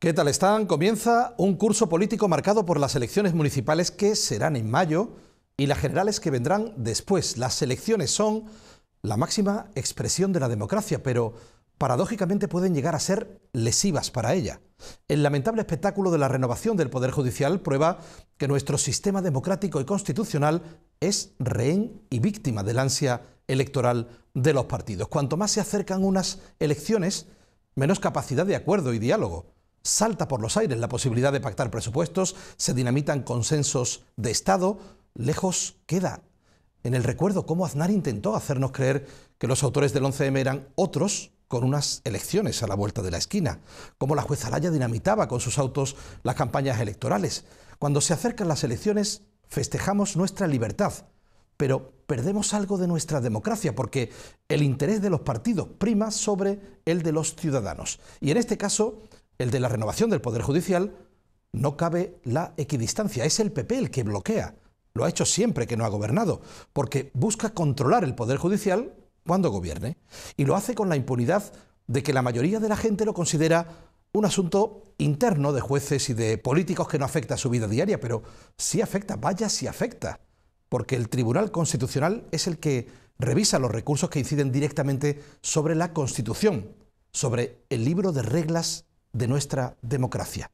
¿Qué tal están? Comienza un curso político marcado por las elecciones municipales que serán en mayo y las generales que vendrán después. Las elecciones son la máxima expresión de la democracia, pero paradójicamente pueden llegar a ser lesivas para ella. El lamentable espectáculo de la renovación del Poder Judicial prueba que nuestro sistema democrático y constitucional es rehén y víctima del ansia electoral de los partidos. Cuanto más se acercan unas elecciones, menos capacidad de acuerdo y diálogo. Salta por los aires la posibilidad de pactar presupuestos, se dinamitan consensos de Estado, lejos queda en el recuerdo cómo Aznar intentó hacernos creer que los autores del 11M eran otros con unas elecciones a la vuelta de la esquina, como la juez Alaya dinamitaba con sus autos las campañas electorales. Cuando se acercan las elecciones, festejamos nuestra libertad, pero perdemos algo de nuestra democracia porque el interés de los partidos prima sobre el de los ciudadanos. Y en este caso, el de la renovación del Poder Judicial, no cabe la equidistancia. Es el PP el que bloquea. Lo ha hecho siempre que no ha gobernado, porque busca controlar el Poder Judicial cuando gobierne. Y lo hace con la impunidad de que la mayoría de la gente lo considera un asunto interno de jueces y de políticos que no afecta a su vida diaria, pero sí afecta, vaya si afecta, porque el Tribunal Constitucional es el que revisa los recursos que inciden directamente sobre la Constitución, sobre el libro de reglas de nuestra democracia.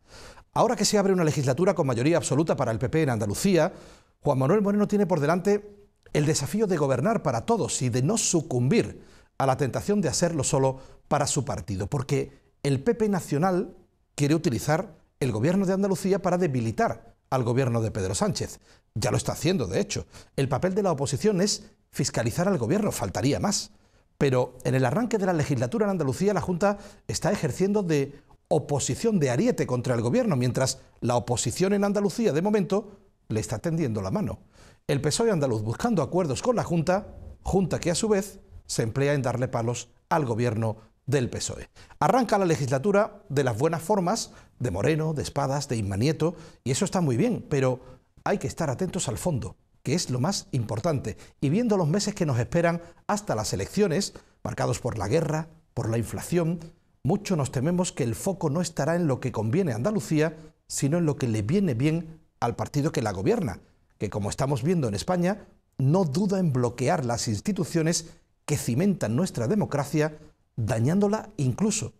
Ahora que se abre una legislatura con mayoría absoluta para el PP en Andalucía, Juan Manuel Moreno tiene por delante el desafío de gobernar para todos y de no sucumbir a la tentación de hacerlo solo para su partido, porque el PP Nacional quiere utilizar el gobierno de Andalucía para debilitar al gobierno de Pedro Sánchez. Ya lo está haciendo, de hecho. El papel de la oposición es fiscalizar al gobierno, faltaría más. Pero en el arranque de la legislatura en Andalucía, la Junta está ejerciendo de oposición de ariete contra el gobierno, mientras la oposición en Andalucía, de momento, le está tendiendo la mano. El PSOE andaluz buscando acuerdos con la Junta, Junta que a su vez se emplea en darle palos al gobierno del PSOE. Arranca la legislatura de las buenas formas de Moreno, de Espadas, de Inmanieto, y eso está muy bien, pero hay que estar atentos al fondo, que es lo más importante, y viendo los meses que nos esperan hasta las elecciones, marcados por la guerra, por la inflación, mucho nos tememos que el foco no estará en lo que conviene a Andalucía, sino en lo que le viene bien al partido que la gobierna, que como estamos viendo en España, no duda en bloquear las instituciones que cimentan nuestra democracia, dañándola incluso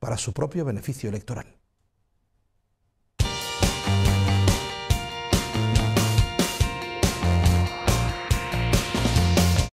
para su propio beneficio electoral.